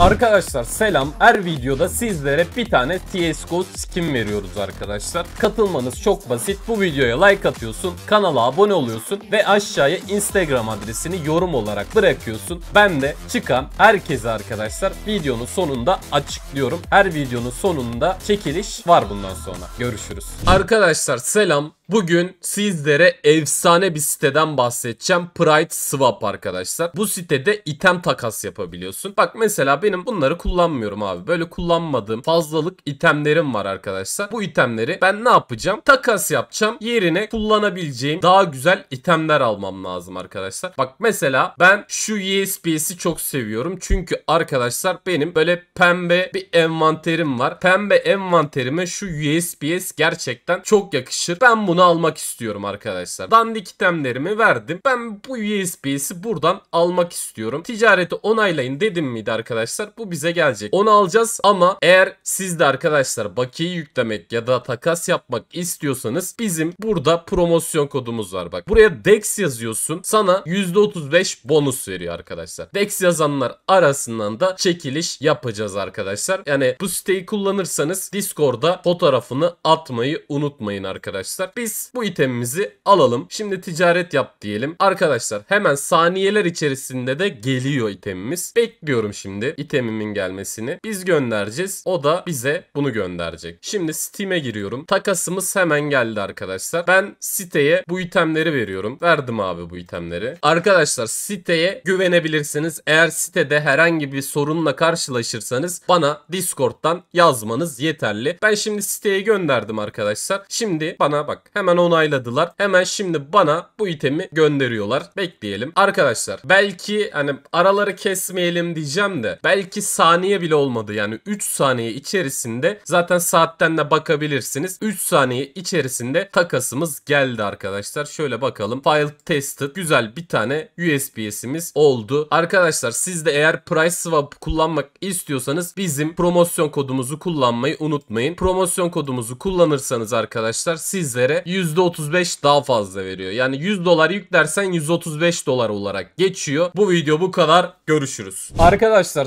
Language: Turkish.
Arkadaşlar selam. Her videoda sizlere bir tane CSGO skin veriyoruz arkadaşlar. Katılmanız çok basit. Bu videoya like atıyorsun, kanala abone oluyorsun ve aşağıya Instagram adresini yorum olarak bırakıyorsun. Ben de çıkan herkese arkadaşlar videonun sonunda açıklıyorum. Her videonun sonunda çekiliş var bundan sonra. Görüşürüz. Arkadaşlar selam. Bugün sizlere efsane bir siteden bahsedeceğim. Pride Swap arkadaşlar. Bu sitede item takas yapabiliyorsun. Bak mesela bir benim bunları kullanmıyorum abi. Böyle kullanmadığım fazlalık itemlerim var arkadaşlar. Bu itemleri ben ne yapacağım? Takas yapacağım. Yerine kullanabileceğim daha güzel itemler almam lazım arkadaşlar. Bak mesela ben şu USB'si e çok seviyorum. Çünkü arkadaşlar benim böyle pembe bir envanterim var. Pembe envanterime şu USBS e gerçekten çok yakışır. Ben bunu almak istiyorum arkadaşlar. Dandik itemlerimi verdim. Ben bu USBS'i e buradan almak istiyorum. Ticareti onaylayın dedim miydi arkadaşlar? arkadaşlar bu bize gelecek. Onu alacağız ama eğer siz de arkadaşlar bakiye yüklemek ya da takas yapmak istiyorsanız bizim burada promosyon kodumuz var. Bak buraya DEX yazıyorsun sana %35 bonus veriyor arkadaşlar. DEX yazanlar arasından da çekiliş yapacağız arkadaşlar. Yani bu siteyi kullanırsanız Discord'da fotoğrafını atmayı unutmayın arkadaşlar. Biz bu itemimizi alalım. Şimdi ticaret yap diyelim. Arkadaşlar hemen saniyeler içerisinde de geliyor itemimiz. Bekliyorum şimdi itemimin gelmesini biz göndereceğiz. O da bize bunu gönderecek. Şimdi Steam'e giriyorum. Takasımız hemen geldi arkadaşlar. Ben siteye bu itemleri veriyorum. Verdim abi bu itemleri. Arkadaşlar siteye güvenebilirsiniz. Eğer sitede herhangi bir sorunla karşılaşırsanız bana Discord'dan yazmanız yeterli. Ben şimdi siteye gönderdim arkadaşlar. Şimdi bana bak hemen onayladılar. Hemen şimdi bana bu itemi gönderiyorlar. Bekleyelim. Arkadaşlar belki hani araları kesmeyelim diyeceğim de belki belki saniye bile olmadı. Yani 3 saniye içerisinde zaten saatten de bakabilirsiniz. 3 saniye içerisinde takasımız geldi arkadaşlar. Şöyle bakalım. File tested. Güzel bir tane USB'simiz oldu. Arkadaşlar siz de eğer price swap kullanmak istiyorsanız bizim promosyon kodumuzu kullanmayı unutmayın. Promosyon kodumuzu kullanırsanız arkadaşlar sizlere %35 daha fazla veriyor. Yani 100 dolar yüklersen 135 dolar olarak geçiyor. Bu video bu kadar. Görüşürüz. Arkadaşlar